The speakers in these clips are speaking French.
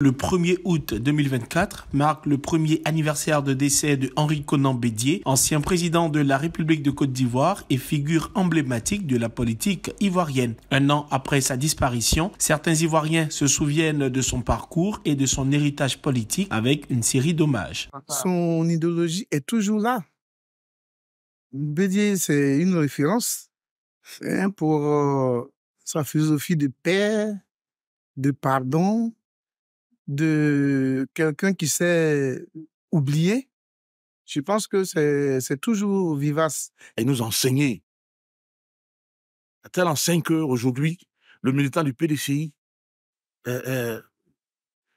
Le 1er août 2024 marque le premier anniversaire de décès de Henri Conan Bédier, ancien président de la République de Côte d'Ivoire et figure emblématique de la politique ivoirienne. Un an après sa disparition, certains Ivoiriens se souviennent de son parcours et de son héritage politique avec une série d'hommages. Son idéologie est toujours là. Bédier, c'est une référence hein, pour euh, sa philosophie de paix, de pardon, de quelqu'un qui s'est oublié, je pense que c'est toujours vivace. Et nous enseigner. À cinq enseigne qu'aujourd'hui, le militant du PDCI, euh, euh,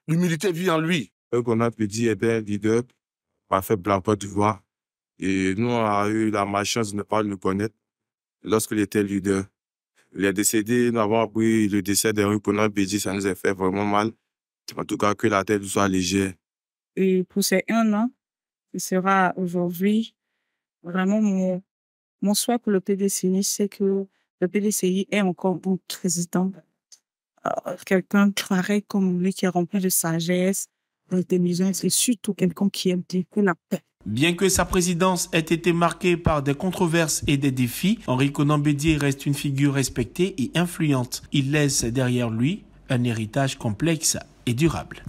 l'humilité vit en lui. Qu'on a pu dire, eh leader, m'a fait blanc de voix. Et nous, on a eu la malchance de ne pas le connaître lorsqu'il était leader. Il est décédé, nous avons appris le décès d'un pendant Bédi, ça nous a fait vraiment mal. En tout cas, que la tête soit légère. Et pour ces un an, ce sera aujourd'hui vraiment mon, mon souhait pour le PDCI, c'est que le PDCI est encore un président, euh, quelqu'un quelqu'un pareil comme lui qui est rempli de sagesse, d'intelligence et surtout quelqu'un qui aime qu'on la paix. Bien que sa présidence ait été marquée par des controverses et des défis, Henri Conan reste une figure respectée et influente. Il laisse derrière lui un héritage complexe et durable.